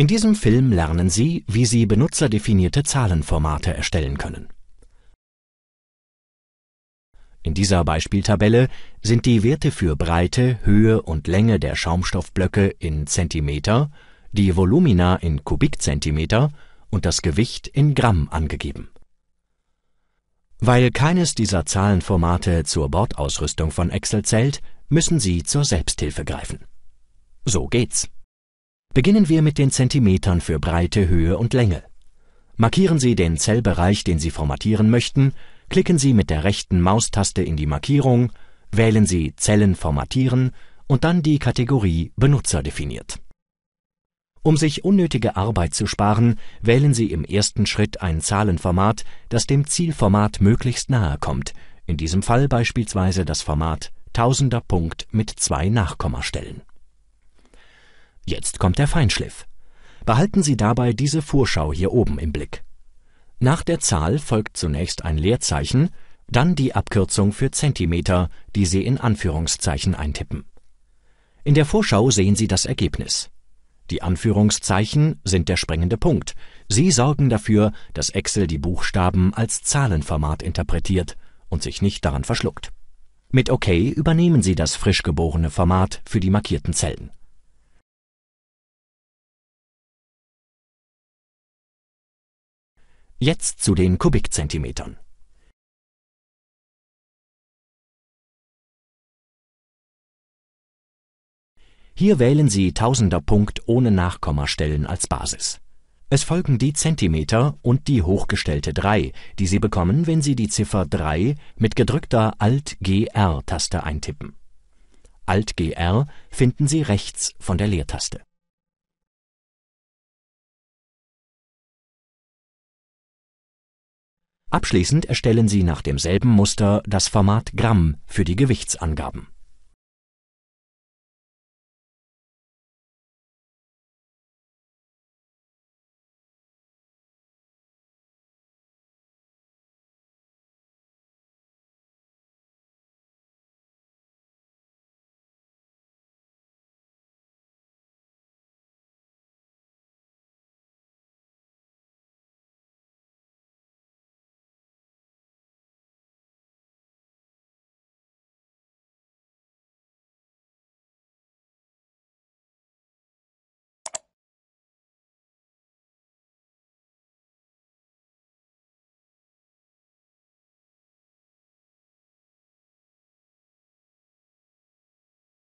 In diesem Film lernen Sie, wie Sie benutzerdefinierte Zahlenformate erstellen können. In dieser Beispieltabelle sind die Werte für Breite, Höhe und Länge der Schaumstoffblöcke in Zentimeter, die Volumina in Kubikzentimeter und das Gewicht in Gramm angegeben. Weil keines dieser Zahlenformate zur Bordausrüstung von Excel zählt, müssen Sie zur Selbsthilfe greifen. So geht's. Beginnen wir mit den Zentimetern für Breite, Höhe und Länge. Markieren Sie den Zellbereich, den Sie formatieren möchten, klicken Sie mit der rechten Maustaste in die Markierung, wählen Sie Zellen formatieren und dann die Kategorie Benutzer definiert. Um sich unnötige Arbeit zu sparen, wählen Sie im ersten Schritt ein Zahlenformat, das dem Zielformat möglichst nahe kommt, in diesem Fall beispielsweise das Format Tausender Punkt mit zwei Nachkommastellen Jetzt kommt der Feinschliff. Behalten Sie dabei diese Vorschau hier oben im Blick. Nach der Zahl folgt zunächst ein Leerzeichen, dann die Abkürzung für Zentimeter, die Sie in Anführungszeichen eintippen. In der Vorschau sehen Sie das Ergebnis. Die Anführungszeichen sind der springende Punkt. Sie sorgen dafür, dass Excel die Buchstaben als Zahlenformat interpretiert und sich nicht daran verschluckt. Mit OK übernehmen Sie das frisch geborene Format für die markierten Zellen Jetzt zu den Kubikzentimetern. Hier wählen Sie Tausenderpunkt ohne Nachkommastellen als Basis. Es folgen die Zentimeter und die hochgestellte 3, die Sie bekommen, wenn Sie die Ziffer 3 mit gedrückter Alt-GR-Taste eintippen. Alt-GR finden Sie rechts von der Leertaste Abschließend erstellen Sie nach demselben Muster das Format Gramm für die Gewichtsangaben